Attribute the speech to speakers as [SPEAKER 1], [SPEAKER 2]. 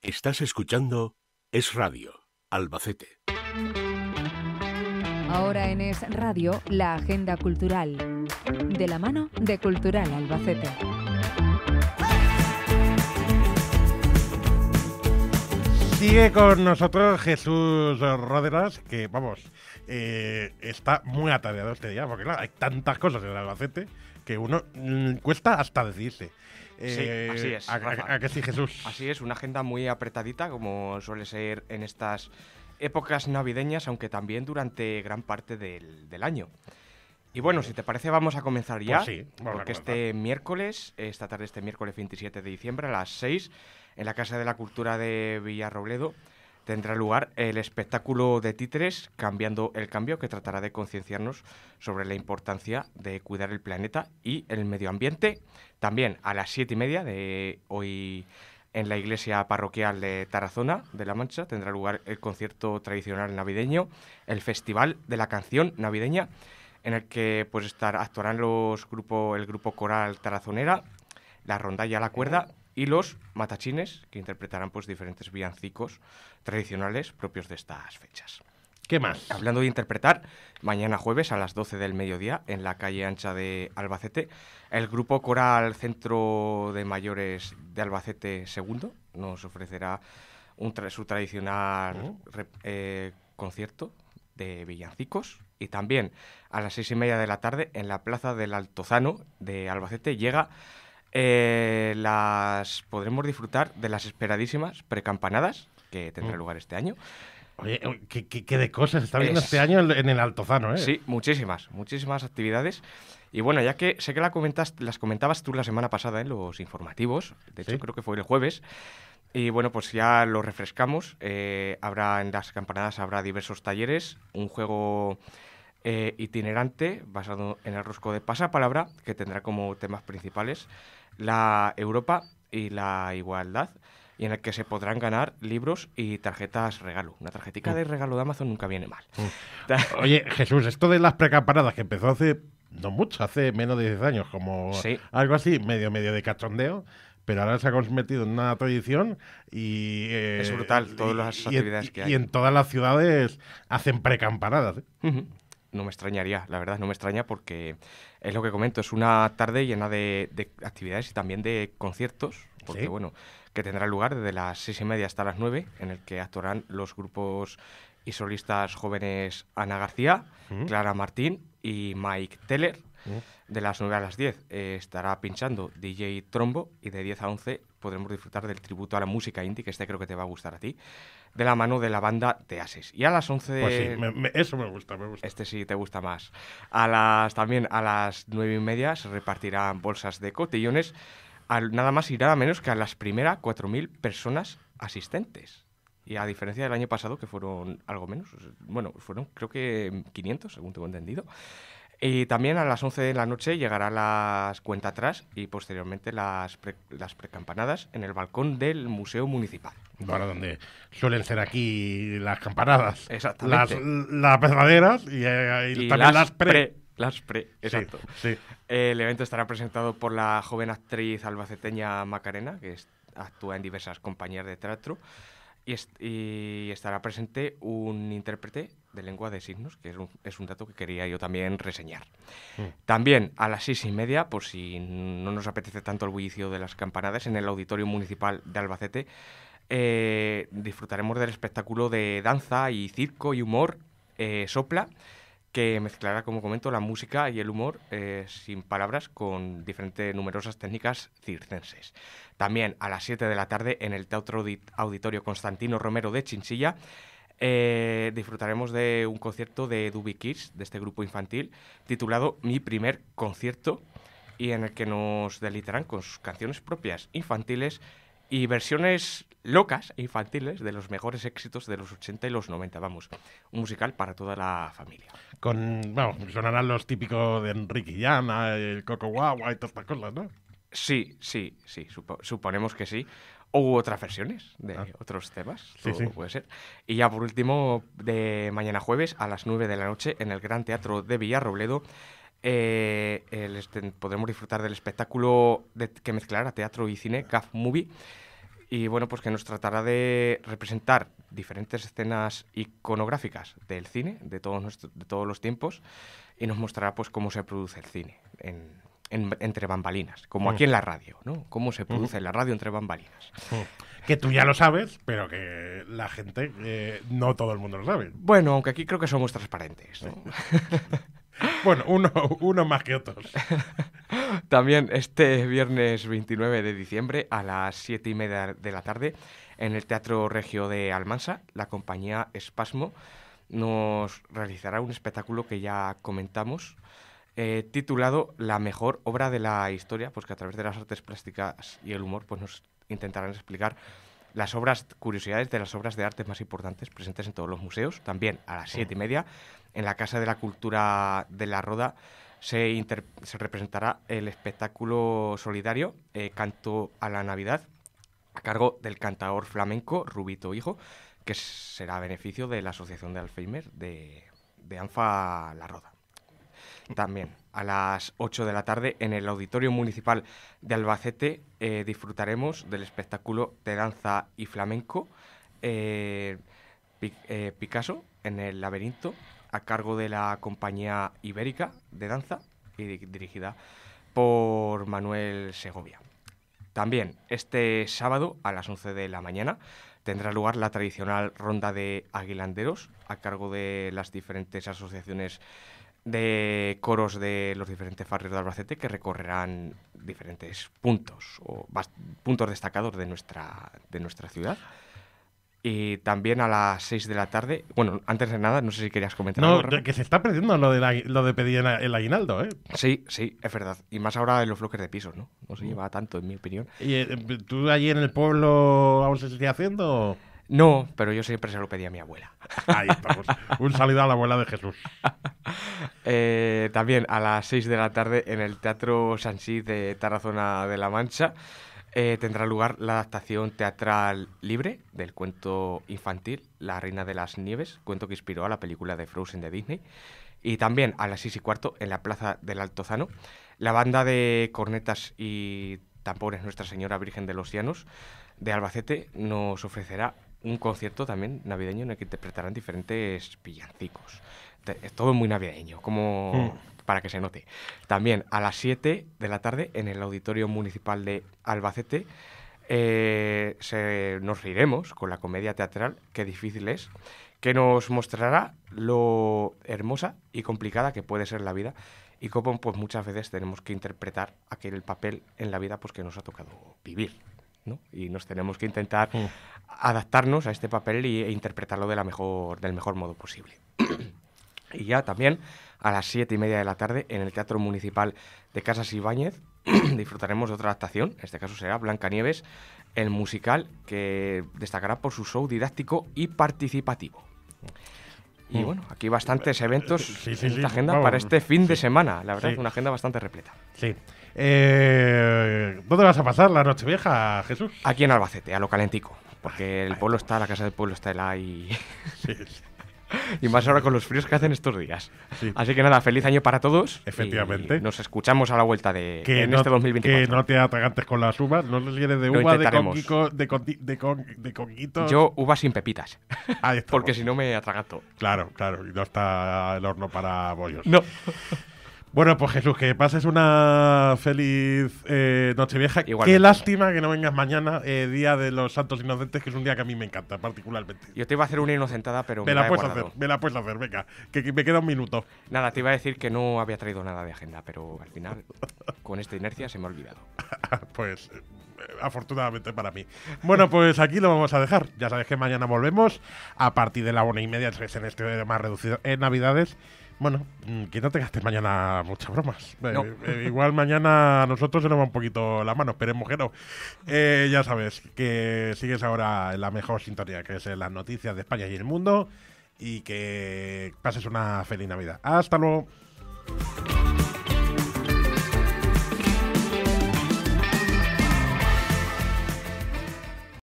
[SPEAKER 1] Estás escuchando Es Radio, Albacete.
[SPEAKER 2] Ahora en Es Radio, la agenda cultural. De la mano de Cultural Albacete.
[SPEAKER 1] Sigue con nosotros Jesús Roderas, que vamos, eh, está muy atareado este día, porque claro, hay tantas cosas en Albacete que uno mm, cuesta hasta decirse sí, eh, así es. A, sí, Jesús.
[SPEAKER 2] Así es, una agenda muy apretadita, como suele ser en estas épocas navideñas, aunque también durante gran parte del, año. Y bueno, si te parece, vamos a comenzar ya. Pues porque este miércoles, esta tarde, este miércoles 27 de diciembre, a las 6, en la Casa de la Cultura de Villarrobledo, tendrá lugar el espectáculo de títeres Cambiando el Cambio, que tratará de concienciarnos sobre la importancia de cuidar el planeta y el medio ambiente. También a las siete y media de hoy en la iglesia parroquial de Tarazona de La Mancha tendrá lugar el concierto tradicional navideño, el Festival de la Canción Navideña, en el que pues estar, actuarán los grupo, el grupo coral Tarazonera, la rondalla a la cuerda y los matachines, que interpretarán pues diferentes villancicos tradicionales propios de estas fechas. ¿Qué más? Hablando de interpretar, mañana jueves a las 12 del mediodía en la calle ancha de Albacete, el grupo coral Centro de Mayores de Albacete II nos ofrecerá su tradicional eh, concierto de villancicos y también a las seis y media de la tarde en la plaza del Altozano de Albacete llega eh, las podremos disfrutar de las esperadísimas precampanadas que tendrá mm. lugar este año. Oye, qué, de cosas está viendo este año en el Altozano, ¿eh? Sí, muchísimas, muchísimas actividades. Y bueno, ya que sé que la las comentabas tú la semana pasada en los informativos, de hecho creo que fue el jueves, y bueno, pues ya lo refrescamos. Eh, habrá en las campanadas habrá diversos talleres, un juego eh, itinerante basado en el rosco de pasapalabra que tendrá como temas principales la Europa y la igualdad y en el que se podrán ganar libros y tarjetas regalo. Una tarjetita de mm. regalo de Amazon nunca viene mal. Mm.
[SPEAKER 1] Oye, Jesús, esto de las precamparadas que empezó hace no mucho, hace menos de 10 años, como algo así, medio medio de cachondeo, pero ahora se ha convertido en una tradición
[SPEAKER 2] y... Eh, es brutal todas las actividades que hay. Y en
[SPEAKER 1] todas las ciudades hacen precampanadas. ¿eh?
[SPEAKER 2] no me extrañaría, la verdad, no me extraña porque es lo que comento, es una tarde llena de, actividades y también de conciertos, porque bueno, que tendrá lugar desde las seis y media hasta las nueve, en el que actuarán los grupos y solistas jóvenes Ana García, mm. Clara Martín y Mike Teller. Mm. De las 9 a las 10 eh, estará pinchando DJ Trombo y de 10 a 11 podremos disfrutar del tributo a la música indie, que este creo que te va a gustar a ti de la mano de la banda de Ases. Y a las 11 Pues sí, eso me gusta, me gusta. Este sí, te gusta más. A las, también a las 9 y media se repartirán bolsas de cotillones nada más y nada menos que a las primeras 4.000 personas asistentes. Y a diferencia del año pasado, que fueron algo menos, bueno, fueron creo que 500, según tengo entendido. Y también a las 11 de la noche llegará las cuenta atrás y posteriormente las, las precampanadas en el balcón del Museo Municipal. Bueno, donde suelen ser aquí las campanadas. Exactamente.
[SPEAKER 1] Las, las eh, y, también las, pre. Las pre, exacto.
[SPEAKER 2] El evento estará presentado por la joven actriz albaceteña Macarena, que actúa en diversas compañías de teatro y, estará presente un intérprete de lengua de signos, que es un, dato que quería yo también reseñar. Mm. También a las seis y media, por si no nos apetece tanto el bullicio de las campanadas, en el Auditorio Municipal de Albacete eh, disfrutaremos del espectáculo de danza y circo y humor eh, Sopla que mezclará, como comento, la música y el humor eh, sin palabras con diferentes numerosas técnicas circenses. También a las 7 de la tarde en el Teatro Auditorio Constantino Romero de Chinchilla eh, disfrutaremos de un concierto de Duby Kids, de este grupo infantil, titulado Mi primer concierto y en el que nos deleitarán con sus canciones propias infantiles y versiones locas e infantiles de los mejores éxitos de los 80 y los 90, vamos, un musical para toda la familia.
[SPEAKER 1] Con, vamos, sonarán los típicos de Enrique Llana, el Coco Guagua
[SPEAKER 2] y todas estas cosas, ¿no? Sí, sí, sí, suponemos que sí. O otras versiones de ah. otros temas, sí, sí. puede ser. Y ya por último, de mañana jueves a las 9 de la noche en el Gran Teatro de Villarrobledo, eh, el, este, podremos disfrutar del espectáculo que mezclará teatro y cine, CAF Movie, y bueno, pues que nos tratará de representar diferentes escenas iconográficas del cine, de todos, de todos los tiempos, y nos mostrará pues cómo se produce el cine entre bambalinas, como aquí en la radio, ¿no? Cómo se produce en la radio entre bambalinas.
[SPEAKER 1] Que tú ya lo sabes, pero que la gente, eh, no todo el mundo lo sabe. Bueno, aunque aquí creo que somos
[SPEAKER 2] transparentes. ¿no?
[SPEAKER 1] Bueno, uno, uno más que otros.
[SPEAKER 2] También este viernes 29 de diciembre a las 7 y media de la tarde en el Teatro Regio de Almansa, la compañía Espasmo nos realizará un espectáculo que ya comentamos, eh, titulado La mejor obra de la historia, pues que a través de las artes plásticas y el humor pues nos intentarán explicar las obras, curiosidades de las obras de arte más importantes presentes en todos los museos. También a las siete y mm. media, en la Casa de la Cultura de la Roda, se, se representará el espectáculo solidario eh, Canto a la Navidad, a cargo del cantador flamenco Rubito Hijo, que será a beneficio de la Asociación de Alzheimer de, de ANFA La Roda. También a las 8 de la tarde en el Auditorio Municipal de Albacete eh, disfrutaremos del espectáculo de danza y flamenco eh, eh, Picasso en el laberinto a cargo de la compañía ibérica de danza y dirigida por Manuel Segovia. También este sábado a las 11 de la mañana tendrá lugar la tradicional ronda de aguilanderos a cargo de las diferentes asociaciones de coros de los diferentes barrios de Albacete que recorrerán diferentes puntos o puntos destacados de nuestra, de nuestra ciudad. Y también a las 6 de la tarde, bueno, antes de nada, no sé si querías comentar algo. que se está perdiendo lo de, pedir el aguinaldo, ¿eh? Sí, sí, es verdad. Y más ahora en los bloques de pisos, ¿no? No se mm. lleva tanto, en mi opinión.
[SPEAKER 1] ¿Y eh, tú allí en el pueblo aún se sigue
[SPEAKER 2] haciendo? No, pero yo siempre se lo pedí a mi abuela. Ahí Un saludo a la abuela de Jesús. Eh, también a las 6 de la tarde en el Teatro Sanchi de Tarazona de la Mancha eh, tendrá lugar la adaptación teatral libre del cuento infantil La Reina de las Nieves, cuento que inspiró a la película de Frozen de Disney. Y también a las 6 y cuarto en la Plaza del Altozano, la banda de cornetas y tampones Nuestra Señora Virgen de los Cianos de Albacete nos ofrecerá un concierto también navideño en el que interpretarán diferentes villancicos. Todo muy navideño, como mm. para que se note. También a las 7 de la tarde en el Auditorio Municipal de Albacete eh, se, nos reiremos con la comedia teatral que difícil es, que nos mostrará lo hermosa y complicada que puede ser la vida y cómo pues, muchas veces tenemos que interpretar aquel papel en la vida pues, que nos ha tocado vivir. Y nos tenemos que intentar mm. adaptarnos a este papel e interpretarlo de la mejor, del mejor modo posible. y ya también a las siete y media de la tarde en el Teatro Municipal de Casas Ibáñez disfrutaremos de otra adaptación, en este caso será Blancanieves, el musical que destacará por su show didáctico y participativo. Y mm. bueno, aquí bastantes eventos en esta agenda para este fin de semana. La verdad, es una agenda bastante repleta. Sí. Eh, ¿Dónde vas a pasar la noche vieja, Jesús? Aquí en Albacete, a lo calentico. Porque ah, el pueblo está, la casa del pueblo está Sí, sí. Y más ahora con los fríos que hacen estos días. Así que nada, feliz año para todos. Efectivamente. nos escuchamos a la vuelta de que en no, este 2024.
[SPEAKER 1] Que no te atragantes con las uvas, no les llenes de uva, de, de, Yo uvas sin pepitas. Porque si no me atraganto. Claro, claro. Y no está el horno para bollos. No. Bueno, pues Jesús, que pases una feliz eh, Nochevieja. Qué lástima que no vengas mañana, eh, Día de los Santos Inocentes, que es un día que a mí me encanta particularmente. Yo te iba a hacer una inocentada, pero me, la, puedes hacer. Me la puedes hacer, venga, que, me queda un minuto.
[SPEAKER 2] Nada, te iba a decir que no había traído nada de agenda, pero al final, con esta inercia, se me ha olvidado. pues eh,
[SPEAKER 1] afortunadamente para mí. Bueno, pues aquí lo vamos a dejar. Ya sabes que mañana volvemos a partir de la una y media, tres en este más reducido en Navidades. Bueno, mm, que no te mañana muchas bromas. Eh, eh, igual mañana a nosotros se nos va un poquito la mano, pero que no. Eh, ya sabes que sigues ahora en la mejor sintonía, que es en las noticias de España y el mundo, y que pases una feliz Navidad. Hasta luego.